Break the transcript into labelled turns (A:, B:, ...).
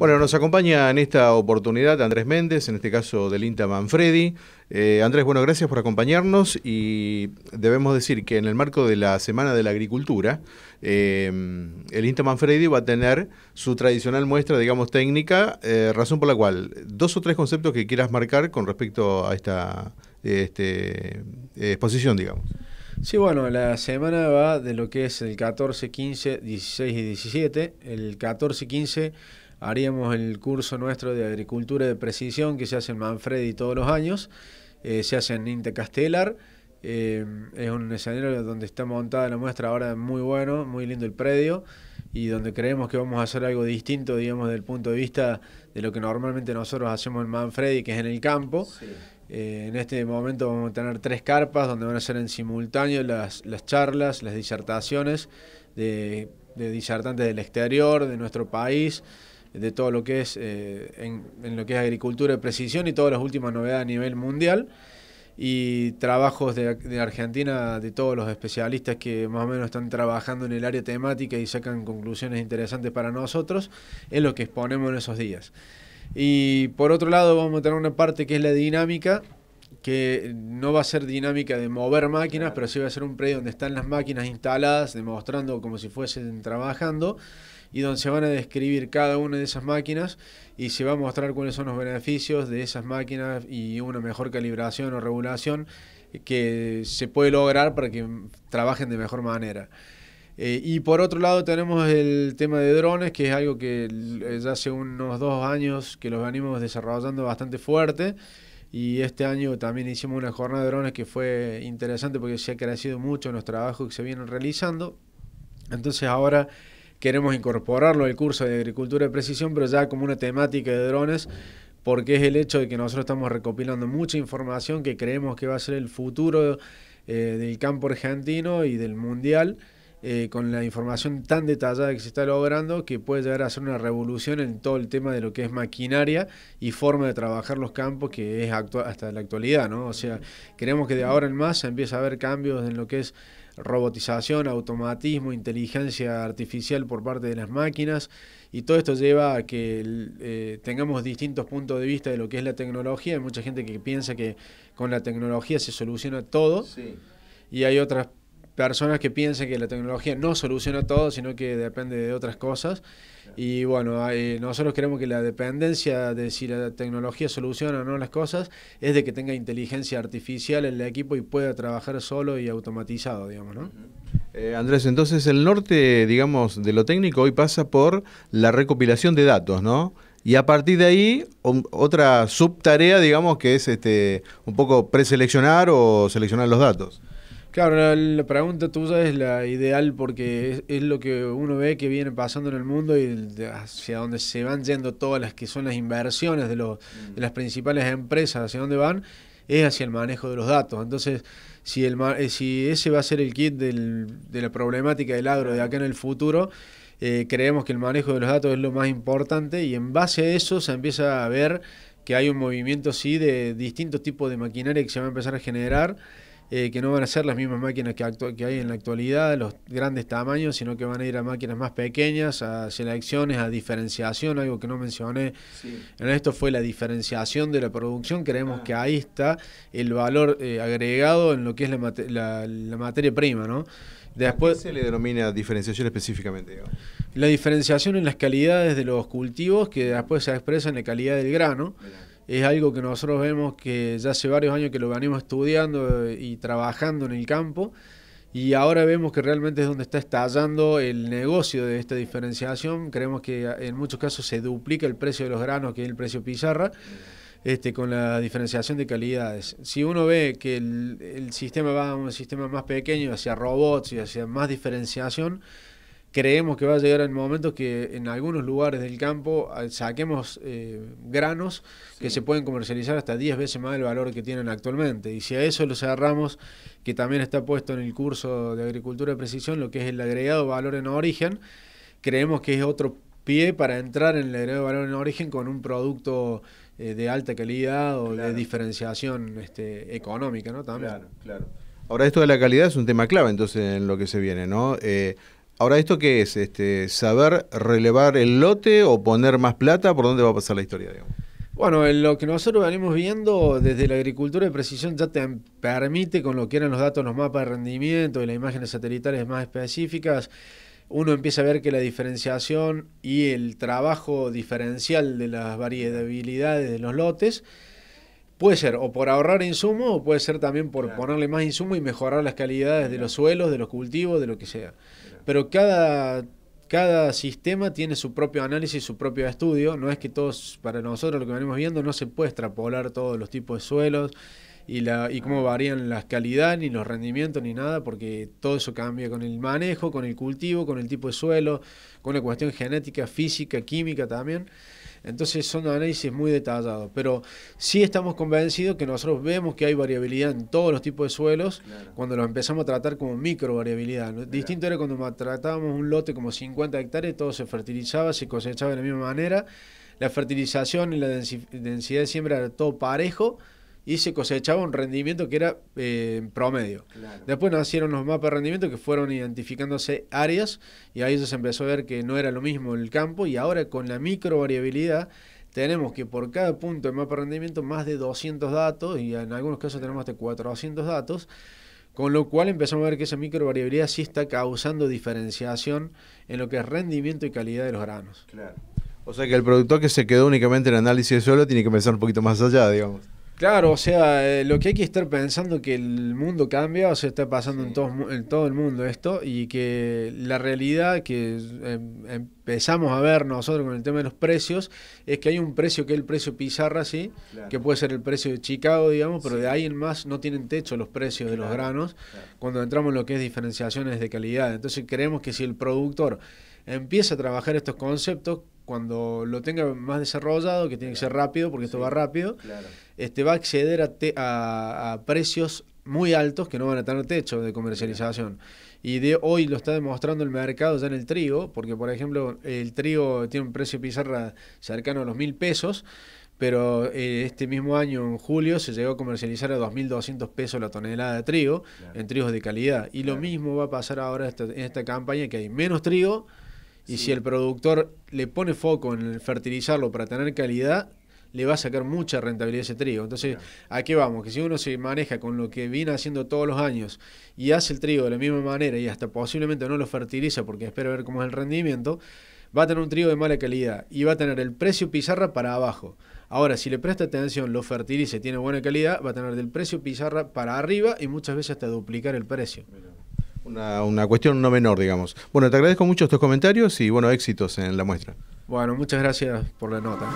A: Bueno, nos acompaña en esta oportunidad Andrés Méndez, en este caso del INTA Manfredi. Eh, Andrés, bueno, gracias por acompañarnos y debemos decir que en el marco de la Semana de la Agricultura, eh, el INTA Manfredi va a tener su tradicional muestra, digamos, técnica, eh, razón por la cual dos o tres conceptos que quieras marcar con respecto a esta este, exposición, digamos.
B: Sí, bueno, la semana va de lo que es el 14, 15, 16 y 17. El 14, y 15 haríamos el curso nuestro de agricultura de precisión que se hace en Manfredi todos los años, eh, se hace en Intecastelar. Eh, es un escenario donde está montada la muestra ahora muy bueno, muy lindo el predio y donde creemos que vamos a hacer algo distinto, digamos, desde el punto de vista de lo que normalmente nosotros hacemos en Manfredi, que es en el campo. Eh, en este momento vamos a tener tres carpas donde van a ser en simultáneo las, charlas, las disertaciones de disertantes del exterior, de nuestro país de todo lo que es eh, en, en, lo que es agricultura de precisión y todas las últimas novedades a nivel mundial y trabajos de, de, Argentina de todos los especialistas que más o menos están trabajando en el área temática y sacan conclusiones interesantes para nosotros, es lo que exponemos en esos días. Y por otro lado vamos a tener una parte que es la dinámica, que no va a ser dinámica de mover máquinas, pero sí va a ser un predio donde están las máquinas instaladas, demostrando como si fuesen trabajando y donde se van a describir cada una de esas máquinas y se va a mostrar cuáles son los beneficios de esas máquinas y una mejor calibración o regulación que se puede lograr para que trabajen de mejor manera. Eh, y por otro lado tenemos el tema de drones, que es algo que ya hace unos dos años que los venimos desarrollando bastante fuerte. Y este año también hicimos una jornada de drones que fue interesante porque se ha crecido mucho en los trabajos que se vienen realizando. Entonces ahora queremos incorporarlo al curso de agricultura de precisión, pero ya como una temática de drones, porque es el hecho de que nosotros estamos recopilando mucha información que creemos que va a ser el futuro eh, del campo argentino y del mundial. Eh, con la información tan detallada que se está logrando que puede llegar a ser una revolución en todo el tema de lo que es maquinaria y forma de trabajar los campos que es hasta la actualidad, ¿no? O sea, queremos que de ahora en más se empiece a haber cambios en lo que es robotización, automatismo, inteligencia artificial por parte de las máquinas y todo esto lleva a que eh, tengamos distintos puntos de vista de lo que es la tecnología. Hay mucha gente que piensa que con la tecnología se soluciona todo y hay otras personas que piensan que la tecnología no soluciona todo, sino que depende de otras cosas. Y bueno, nosotros creemos que la dependencia de si la tecnología soluciona o no las cosas es de que tenga inteligencia artificial en el equipo y pueda trabajar solo y automatizado, digamos, ¿no?
A: Eh, Andrés, entonces el norte, digamos, de lo técnico hoy pasa por la recopilación de datos, ¿no? Y a partir de ahí, otra subtarea, digamos, que es este un poco preseleccionar o seleccionar los datos.
B: Claro, la, pregunta tuya es la ideal porque es, lo que uno ve que viene pasando en el mundo y hacia dónde se van yendo todas las que son las inversiones de, los, mm. de las principales empresas, hacia dónde van, es hacia el manejo de los datos. Entonces, si, el, eh, si ese va a ser el kit del, de la problemática del agro de acá en el futuro, eh, creemos que el manejo de los datos es lo más importante y en base a eso se empieza a ver que hay un movimiento, sí, de distintos tipos de maquinaria que se va a empezar a generar eh, que no van a ser las mismas máquinas que, que hay en la actualidad, los grandes tamaños, sino que van a ir a máquinas más pequeñas, a selecciones, a diferenciación, algo que no mencioné en esto fue la diferenciación de la producción, creemos ah. que ahí está el valor eh, agregado en lo que es la, materia prima, ¿no? Después, qué se le denomina
A: diferenciación específicamente?
B: La diferenciación en las calidades de los cultivos que después se expresa en la calidad del grano es algo que nosotros vemos que ya hace varios años que lo venimos estudiando eh, y trabajando en el campo y ahora vemos que realmente es donde está estallando el negocio de esta diferenciación. Creemos que ah, en muchos casos se duplica el precio de los granos, que es el precio pizarra, este, con la diferenciación de calidades. Si uno ve que el, el sistema va a un sistema más pequeño, hacia robots y hacia más diferenciación, creemos que va a llegar el momento que en algunos lugares del campo ah, saquemos eh, granos que se pueden comercializar hasta 10 veces más del valor que tienen actualmente. Y si a eso los agarramos que también está puesto en el curso de agricultura de precisión, lo que es el agregado valor en origen, creemos que es otro pie para entrar en el agregado valor en origen con un producto eh, de alta calidad o de diferenciación este, económica, ¿no? También. Claro, claro.
A: Ahora esto de la calidad es un tema clave entonces en lo que se viene, ¿no? Eh, Ahora, ¿esto qué es? Este, ¿Saber relevar el lote o poner más plata? ¿Por dónde va a pasar la historia? Digamos?
B: Bueno, en lo que nosotros venimos viendo desde la agricultura de precisión ya te permite, con lo que eran los datos, los mapas de rendimiento y las imágenes satelitales más específicas, uno empieza a ver que la diferenciación y el trabajo diferencial de las variabilidades de los lotes Puede ser o por ahorrar insumo o puede ser también por ponerle más insumo y mejorar las calidades de los suelos, de los cultivos, de lo que sea. Pero cada, cada sistema tiene su propio análisis, su propio estudio. No es que todos, para nosotros lo que venimos viendo, no se puede extrapolar todos los tipos de suelos y, la, y cómo ah. varían las calidades, ni los rendimientos, ni nada, porque todo eso cambia con el manejo, con el cultivo, con el tipo de suelo, con la cuestión genética, física, química también. Entonces son análisis muy detallados, pero sí estamos convencidos que nosotros vemos que hay variabilidad en todos los tipos de suelos cuando los empezamos a tratar como microvariabilidad. variabilidad. Distinto era cuando tratábamos un lote como 50 hectáreas, todo se fertilizaba, se cosechaba de la misma manera, la fertilización y la densidad de siembra era todo parejo y se cosechaba un rendimiento que era eh, promedio. Después nacieron los mapas de rendimiento que fueron identificándose áreas y ahí se empezó a ver que no era lo mismo el campo y ahora con la micro variabilidad tenemos que por cada punto de mapa de rendimiento más de 200 datos y en algunos casos tenemos hasta 400 datos. Con lo cual empezamos a ver que esa micro variabilidad sí está causando diferenciación en lo que es rendimiento y calidad de los granos. Claro. O
A: sea que el productor que se quedó únicamente en análisis de suelo tiene que empezar un poquito más allá, digamos.
B: Claro, o sea, eh, lo que hay que estar pensando que el mundo cambia, o sea, está pasando en, todo, el mundo esto, y que la realidad que em, empezamos a ver nosotros con el tema de los precios es que hay un precio que es el precio pizarra, sí, que puede ser el precio de Chicago, digamos, pero de ahí en más no tienen techo los precios de los granos cuando entramos en lo que es diferenciaciones de calidad. Entonces creemos que si el productor empieza a trabajar estos conceptos, cuando lo tenga más desarrollado, que tiene que ser rápido, porque esto va rápido, este, va a acceder a, precios muy altos que no van a tener techo de comercialización. Y de hoy lo está demostrando el mercado ya en el trigo, porque por ejemplo el trigo tiene un precio de pizarra cercano a los mil pesos, pero eh, este mismo año, en julio, se llegó a comercializar a 2.200 pesos la tonelada de trigo en trigos de calidad. Y lo mismo va a pasar ahora en esta campaña, que hay menos trigo y si el productor le pone foco en el fertilizarlo para tener calidad, le va a sacar mucha rentabilidad ese trigo. Entonces, ¿a qué vamos? Que si uno se maneja con lo que viene haciendo todos los años y hace el trigo de la misma manera y hasta posiblemente no lo fertiliza porque espera ver cómo es el rendimiento, va a tener un trigo de mala calidad y va a tener el precio pizarra para abajo. Ahora, si le presta atención, lo fertiliza y tiene buena calidad, va a tener del precio pizarra para arriba y muchas veces hasta duplicar el precio.
A: Una, cuestión no menor, digamos. Bueno, te agradezco mucho estos comentarios y bueno, éxitos en la muestra.
B: Bueno, muchas gracias por la nota.